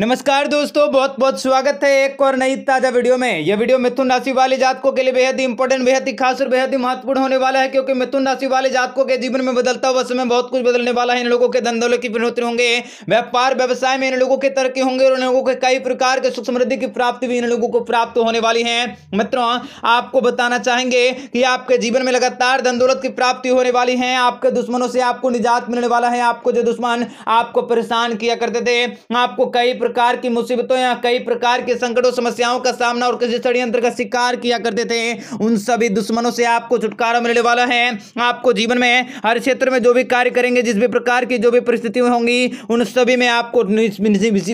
नमस्कार दोस्तों बहुत बहुत स्वागत है एक और नई ताज़ा वीडियो में यह वीडियो मिथुन राशि वाले जातकों के लिए बेहद ही इंपॉर्टेंट बेहद ही खास और बेहद ही महत्वपूर्ण होने वाला है क्योंकि मिथुन राशि वाले जातकों के जीवन में बदलता हुआ समय बहुत कुछ बदलने वाला है इन लोगों के धंधों की बढ़ोतरी होंगे व्यापार व्यवसाय में इन लोगों के तरक्की होंगे और इन लोगों के कई प्रकार के सुख समृद्धि की प्राप्ति भी इन लोगों को प्राप्त होने वाली है मित्रों आपको बताना चाहेंगे कि आपके जीवन में लगातार धंदौलत की प्राप्ति होने वाली है आपके दुश्मनों से आपको निजात मिलने वाला है आपको जो दुश्मन आपको परेशान किया करते थे आपको कई प्रकार की मुसीबतों या कई प्रकार के संकटों समस्याओं का सामना और किसी षड्यंत्र का शिकार किया करते थे उन सभी दुश्मनों से आपको छुटकारा मिलने वाला है आपको जीवन में हर क्षेत्र में जो भी कार्य करेंगे जिस भी प्रकार की जो भी परिस्थिति होंगी उन सभी में आपको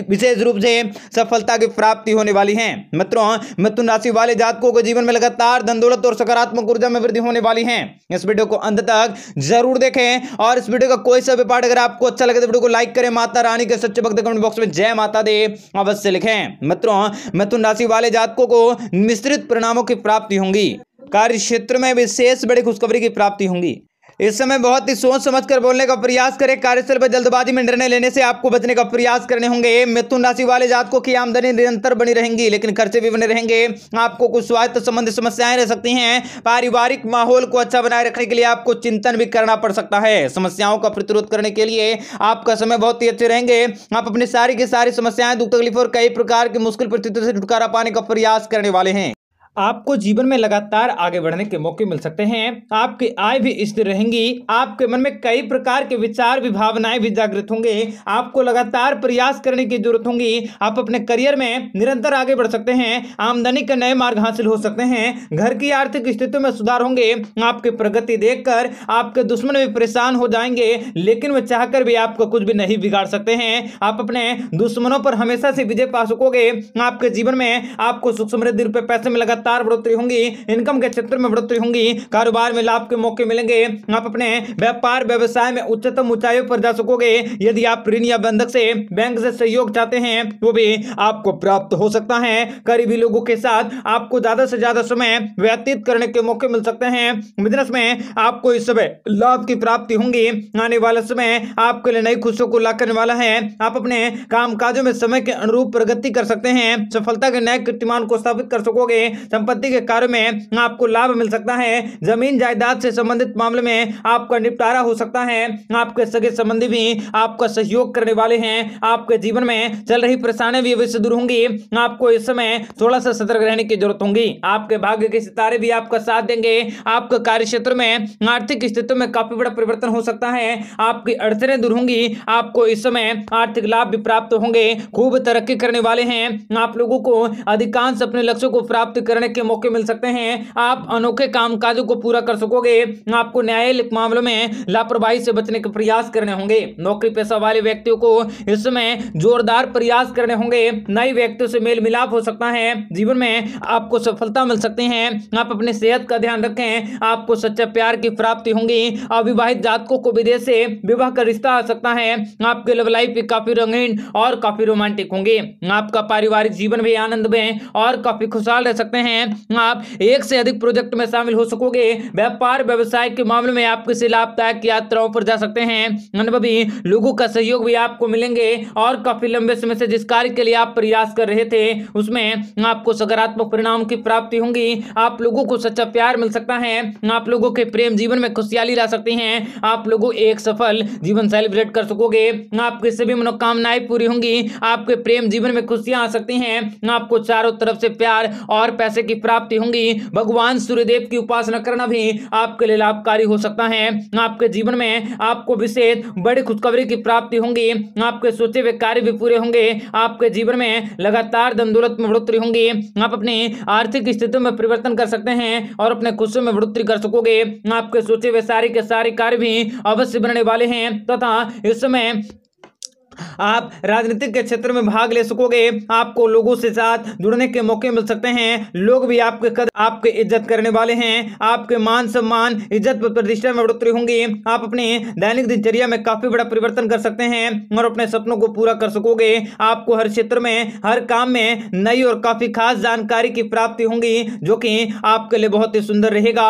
विशेष रूप से सफलता की प्राप्ति होने वाली है मित्रों मिथुन राशि वाले जातकों के जीवन में लगातार धन दौलत और सकारात्मक ऊर्जा में वृद्धि होने वाली है इस वीडियो को अंत तक जरूर देखें और इस वीडियो का कोई सा भी पार्ट अगर आपको अच्छा लगे तो वीडियो को लाइक करें माता रानी के सच्चे भक्त कमेंट बॉक्स में जय माता पदे अवश्य लिखें मित्रों मिथुन राशि वाले जातकों को मिश्रित परिणामों की प्राप्ति होंगी कार्य क्षेत्र में विशेष बड़ी खुशखबरी की प्राप्ति होंगी इस समय बहुत ही सोच समझ कर बोलने का प्रयास करें कार्यस्थल पर जल्दबाजी में निर्णय लेने से आपको बचने का प्रयास करने होंगे मिथुन राशि वाले जातकों की आमदनी निरंतर बनी रहेंगी लेकिन खर्चे भी बने रहेंगे आपको कुछ स्वास्थ्य संबंधी समस्याएं रह सकती हैं पारिवारिक माहौल को अच्छा बनाए रखने के लिए आपको चिंतन भी करना पड़ सकता है समस्याओं का प्रतिरोध करने के लिए आपका समय बहुत ही अच्छे रहेंगे आप अपनी सारी की सारी समस्याएं दुख तकलीफ और कई प्रकार की मुश्किल परिस्थितियों से छुटकारा पाने का प्रयास करने वाले हैं आपको जीवन में लगातार आगे बढ़ने के मौके मिल सकते हैं आपकी आय भी स्थिर रहेंगी आपके मन में कई प्रकार के विचार भी भावनाएं भी जागृत होंगे आपको लगातार प्रयास करने की जरूरत होगी आप अपने करियर में निरंतर आगे बढ़ सकते हैं आमदनी के नए मार्ग हासिल हो सकते हैं घर की आर्थिक स्थिति में सुधार होंगे आपकी प्रगति देख आपके दुश्मन भी परेशान हो जाएंगे लेकिन वे चाह भी आपको कुछ भी नहीं बिगाड़ सकते हैं आप अपने दुश्मनों पर हमेशा से विजय पा सकोगे आपके जीवन में आपको सुख समृद्धि रूपये पैसे में लगातार लगातार बढ़ोतरी होंगी इनकम के क्षेत्र में बढ़ोतरी होंगी कारोबार में लाभ के मौके मिलेंगे आप अपने व्यापार व्यवसाय में उच्चतम ऊंचाई पर जा सकोगे यदि आप ऋण या बंधक से बैंक से सहयोग चाहते हैं वो भी आपको प्राप्त हो सकता है करीबी लोगों के साथ आपको ज्यादा से ज्यादा समय व्यतीत करने के मौके मिल सकते हैं बिजनेस में आपको इस समय लाभ की प्राप्ति होंगी आने वाले समय आपके लिए नई खुशियों को ला करने वाला है आप अपने काम में समय के अनुरूप प्रगति कर सकते हैं सफलता के नए कीर्तिमान को स्थापित कर सकोगे संपत्ति के कार्य में आपको लाभ मिल सकता है जमीन जायदाद से संबंधित मामले में आपका निपटारा हो सकता है आपके सगे संबंधी भी आपका सहयोग करने वाले हैं आपके जीवन में चल रही परेशानियां भी अवश्य दूर होंगी आपको इस समय थोड़ा सा सतर्क रहने की जरूरत होगी आपके भाग्य के सितारे भी आपका साथ देंगे आपके कार्य क्षेत्र में आर्थिक स्थिति में काफी बड़ा परिवर्तन हो सकता है आपकी अड़चने दूर होंगी आपको इस समय आर्थिक लाभ भी प्राप्त होंगे खूब तरक्की करने वाले हैं आप लोगों को अधिकांश अपने लक्ष्यों को प्राप्त करने करने के मौके मिल सकते हैं आप अनोखे काम काजों को पूरा कर सकोगे आपको न्यायालय मामलों में लापरवाही से बचने के प्रयास करने होंगे नौकरी पेशा वाले व्यक्तियों को इस समय जोरदार प्रयास करने होंगे नए व्यक्तियों से मेल मिलाप हो सकता है जीवन में आपको सफलता मिल सकती है आप अपनी सेहत का ध्यान रखें आपको सच्चा प्यार की प्राप्ति होंगी अविवाहित जातकों को विदेश से विवाह का रिश्ता आ सकता है आपके लव लाइफ भी काफी रंगीन और काफी रोमांटिक होंगे आपका पारिवारिक जीवन भी आनंद में और काफी खुशहाल रह सकते हैं हैं आप एक से अधिक प्रोजेक्ट में शामिल हो सकोगे व्यापार व्यवसाय के मामले में आप किसी लाभदायक यात्राओं पर जा सकते हैं मतलब अनुभवी लोगों का सहयोग भी आपको मिलेंगे और काफी लंबे समय से जिस कार्य के लिए आप प्रयास कर रहे थे उसमें आपको सकारात्मक परिणाम की प्राप्ति होंगी आप लोगों को सच्चा प्यार मिल सकता है आप लोगों के प्रेम जीवन में खुशहाली ला सकती हैं आप लोगों एक सफल जीवन सेलिब्रेट कर सकोगे आपकी सभी मनोकामनाएं पूरी होंगी आपके प्रेम जीवन में खुशियां आ सकती हैं आपको चारों तरफ से प्यार और पैसे पैसे की प्राप्ति होंगी भगवान सूर्यदेव की उपासना करना भी आपके लिए लाभकारी हो सकता है आपके जीवन में आपको विशेष बड़ी खुशखबरी की प्राप्ति होंगी आपके सोचे हुए कार्य भी पूरे होंगे आपके जीवन में लगातार धन दौलत में बढ़ोतरी होंगी आप अपनी आर्थिक स्थिति में परिवर्तन कर सकते हैं और अपने खुशियों में बढ़ोतरी कर सकोगे आपके सोचे हुए सारे के सारे कार्य भी अवश्य बनने वाले हैं तथा इस समय आप राजनीतिक के क्षेत्र में भाग ले सकोगे आपको लोगों से साथ जुड़ने के मौके मिल सकते हैं लोग भी आपके कद आपके इज्जत करने वाले हैं आपके मान सम्मान इज्जत प्रतिष्ठा में बढ़ोतरी होंगी आप अपने दैनिक दिनचर्या में काफी बड़ा परिवर्तन कर सकते हैं और अपने सपनों को पूरा कर सकोगे आपको हर क्षेत्र में हर काम में नई और काफी खास जानकारी की प्राप्ति होंगी जो कि आपके लिए बहुत ही सुंदर रहेगा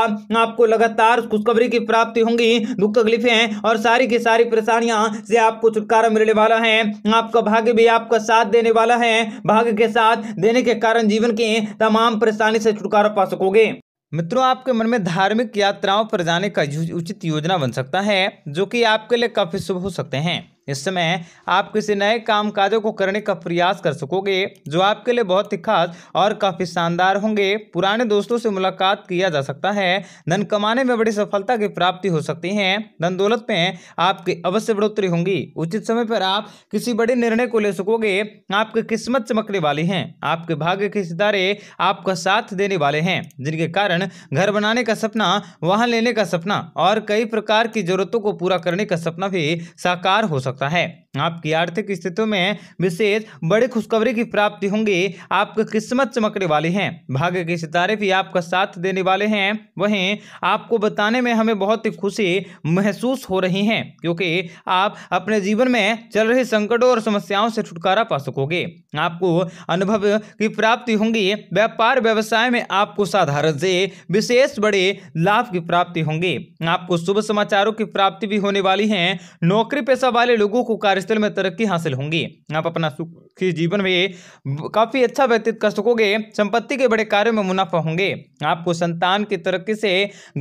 आपको लगातार खुशखबरी की प्राप्ति होंगी दुख तकलीफें और सारी की सारी परेशानियां से आपको छुटकारा मिलने वाला है आपका भाग्य भी आपका साथ देने वाला है भाग्य के साथ देने के कारण जीवन के तमाम परेशानी से छुटकारा पा सकोगे मित्रों आपके मन में धार्मिक यात्राओं पर जाने का उचित योजना बन सकता है जो कि आपके लिए काफ़ी शुभ हो सकते हैं इस समय आप किसी नए काम काजों को करने का प्रयास कर सकोगे जो आपके लिए बहुत ही खास और काफ़ी शानदार होंगे पुराने दोस्तों से मुलाकात किया जा सकता है धन कमाने में बड़ी सफलता की प्राप्ति हो सकती है धन दौलत में आपकी अवश्य बढ़ोतरी होंगी उचित समय पर आप किसी बड़े निर्णय को ले सकोगे आपकी किस्मत चमकने वाली है आपके भाग्य के सितारे आपका साथ देने वाले हैं जिनके कारण घर बनाने का सपना वाहन लेने का सपना और कई प्रकार की जरूरतों को पूरा करने का सपना भी साकार हो सकता सकता है आपकी आर्थिक स्थितियों में विशेष बड़ी खुशखबरी की प्राप्ति होंगी आपकी किस्मत चमकने वाली है भाग्य के सितारे भी आपका साथ देने वाले हैं वहीं आपको बताने में हमें बहुत ही खुशी महसूस हो रही है क्योंकि आप अपने जीवन में चल रहे संकटों और समस्याओं से छुटकारा पा सकोगे आपको अनुभव की प्राप्ति होंगी व्यापार व्यवसाय में आपको साधारण से विशेष बड़े लाभ की प्राप्ति होंगी आपको शुभ समाचारों की प्राप्ति भी होने वाली है नौकरी पेशा वाले लोगों को कार्यस्थल में तरक्की हासिल होंगी आप अपना सुखी जीवन में काफ़ी अच्छा व्यतीत कर सकोगे संपत्ति के बड़े कार्यों में मुनाफा होंगे आपको संतान की तरक्की से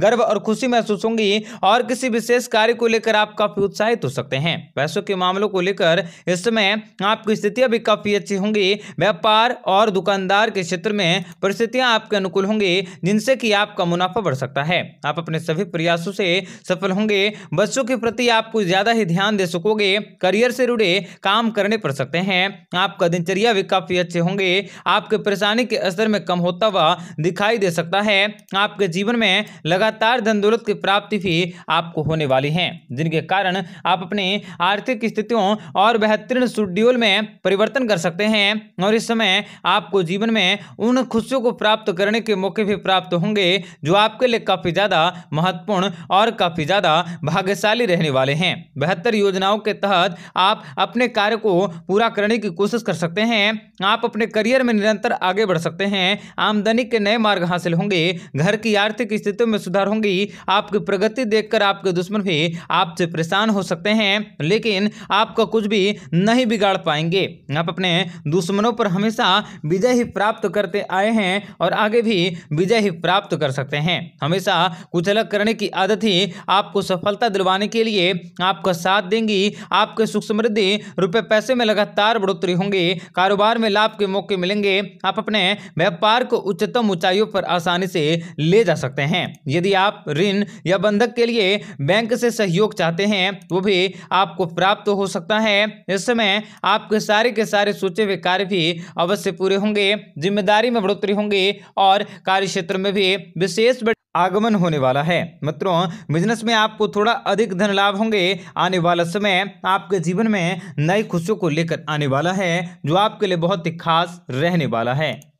गर्व और खुशी महसूस होंगी और किसी विशेष कार्य को लेकर आप काफ़ी उत्साहित हो सकते हैं पैसों के मामलों को लेकर इस समय आपकी स्थितियां भी काफ़ी अच्छी होंगी व्यापार और दुकानदार के क्षेत्र में परिस्थितियाँ आपके अनुकूल होंगी जिनसे कि आपका मुनाफा बढ़ सकता है आप अपने सभी प्रयासों से सफल होंगे बच्चों के प्रति आपको ज़्यादा ही ध्यान दे सकोगे जुड़े करियर से जुड़े काम करने पड़ सकते हैं आपका दिनचर्या भी काफ़ी अच्छे होंगे आपके परेशानी के असर में कम होता हुआ दिखाई दे सकता है आपके जीवन में लगातार धन दौलत की प्राप्ति भी आपको होने वाली है जिनके कारण आप अपने आर्थिक स्थितियों और बेहतरीन शेड्यूल में परिवर्तन कर सकते हैं और इस समय आपको जीवन में उन खुशियों को प्राप्त करने के मौके भी प्राप्त होंगे जो आपके लिए काफ़ी ज़्यादा महत्वपूर्ण और काफ़ी ज़्यादा भाग्यशाली रहने वाले हैं बेहतर योजनाओं के तहत आप अपने कार्य को पूरा करने की कोशिश कर सकते हैं आप अपने करियर में निरंतर आगे बढ़ सकते हैं आमदनी के नए मार्ग हासिल होंगे घर की आर्थिक स्थितियों में सुधार होंगी आपकी प्रगति देखकर आपके दुश्मन भी आपसे परेशान हो सकते हैं लेकिन आपका कुछ भी नहीं बिगाड़ पाएंगे आप अपने दुश्मनों पर हमेशा विजय ही प्राप्त करते आए हैं और आगे भी विजय ही प्राप्त कर सकते हैं हमेशा कुछ अलग करने की आदत ही आपको सफलता दिलवाने के लिए आपका साथ देंगी आपके सुख समृद्धि रुपए पैसे में लगातार बढ़ोतरी होंगी कारोबार में लाभ के मौके मिलेंगे आप अपने व्यापार को उच्चतम ऊंचाइयों पर आसानी से ले जा सकते हैं यदि आप ऋण या बंधक के लिए बैंक से सहयोग चाहते हैं वो भी आपको प्राप्त हो सकता है इस समय आपके सारे के सारे सोचे हुए कार्य भी अवश्य पूरे होंगे जिम्मेदारी में बढ़ोतरी होंगी और कार्य क्षेत्र में भी विशेष आगमन होने वाला है मित्रों बिजनेस में आपको थोड़ा अधिक धन लाभ होंगे आने वाला समय आपके जीवन में नई खुशियों को लेकर आने वाला है जो आपके लिए बहुत ही खास रहने वाला है